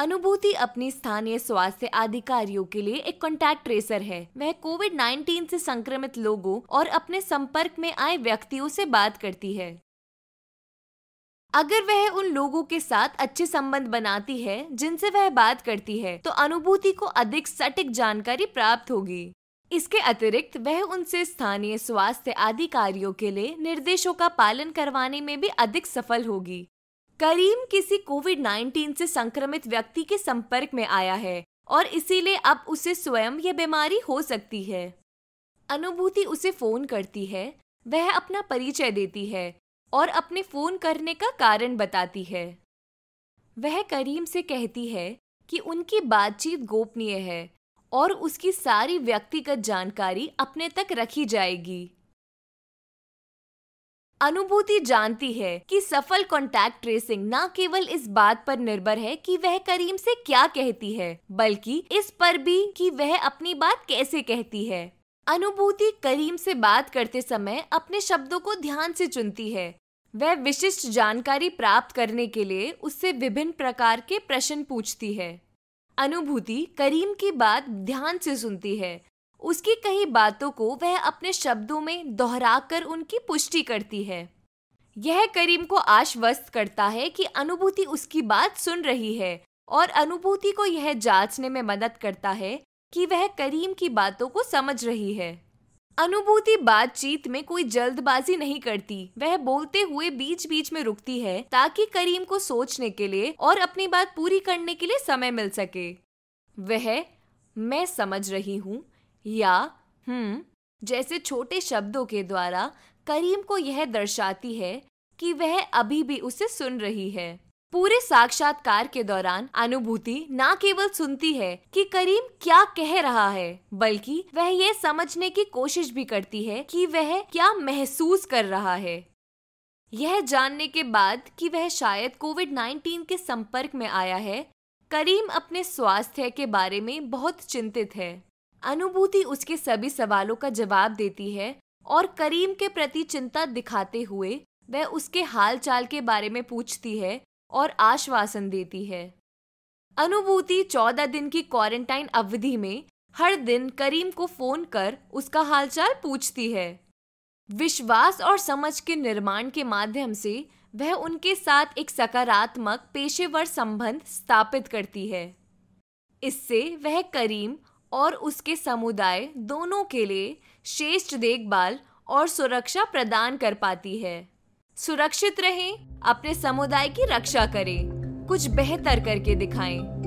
अनुभूति अपनी स्थानीय स्वास्थ्य अधिकारियों के लिए एक कॉन्टैक्ट ट्रेसर है वह कोविड 19 से संक्रमित लोगों और अपने संपर्क में आए व्यक्तियों से बात करती है अगर वह उन लोगों के साथ अच्छे संबंध बनाती है जिनसे वह बात करती है तो अनुभूति को अधिक सटीक जानकारी प्राप्त होगी इसके अतिरिक्त वह उनसे स्थानीय स्वास्थ्य अधिकारियों के लिए निर्देशों का पालन करवाने में भी अधिक सफल होगी करीम किसी कोविड 19 से संक्रमित व्यक्ति के संपर्क में आया है और इसीलिए अब उसे स्वयं यह बीमारी हो सकती है अनुभूति उसे फोन करती है वह अपना परिचय देती है और अपने फोन करने का कारण बताती है वह करीम से कहती है कि उनकी बातचीत गोपनीय है और उसकी सारी व्यक्तिगत जानकारी अपने तक रखी जाएगी अनुभूति जानती है कि सफल कॉन्टैक्ट ट्रेसिंग न केवल इस बात पर निर्भर है कि वह करीम से क्या कहती है बल्कि इस पर भी कि वह अपनी बात कैसे कहती है अनुभूति करीम से बात करते समय अपने शब्दों को ध्यान से चुनती है वह विशिष्ट जानकारी प्राप्त करने के लिए उससे विभिन्न प्रकार के प्रश्न पूछती है अनुभूति करीम की बात ध्यान से सुनती है उसकी कही बातों को वह अपने शब्दों में दोहराकर उनकी पुष्टि करती है यह करीम को आश्वस्त करता है कि अनुभूति उसकी बात सुन रही है और अनुभूति को यह जांचने में मदद करता है कि वह करीम की बातों को समझ रही है अनुभूति बातचीत में कोई जल्दबाजी नहीं करती वह बोलते हुए बीच बीच में रुकती है ताकि करीम को सोचने के लिए और अपनी बात पूरी करने के लिए समय मिल सके वह मैं समझ रही हूँ या हम हम्म, जैसे छोटे शब्दों के द्वारा करीम को यह दर्शाती है कि वह अभी भी उसे सुन रही है पूरे साक्षात्कार के दौरान अनुभूति न केवल सुनती है कि करीम क्या कह रहा है बल्कि वह यह समझने की कोशिश भी करती है कि वह क्या महसूस कर रहा है यह जानने के बाद कि वह शायद कोविड 19 के संपर्क में आया है करीम अपने स्वास्थ्य के बारे में बहुत चिंतित है अनुभूति उसके सभी सवालों का जवाब देती है और करीम के प्रति चिंता दिखाते हुए वह उसके हाल चाल के बारे में पूछती है और आश्वासन देती है अनुभूति चौदह दिन की क्वारंटाइन अवधि में हर दिन करीम को फोन कर उसका हालचाल पूछती है विश्वास और समझ के निर्माण के माध्यम से वह उनके साथ एक सकारात्मक पेशेवर संबंध स्थापित करती है इससे वह करीम और उसके समुदाय दोनों के लिए श्रेष्ठ देखभाल और सुरक्षा प्रदान कर पाती है सुरक्षित रहें अपने समुदाय की रक्षा करें कुछ बेहतर करके दिखाएं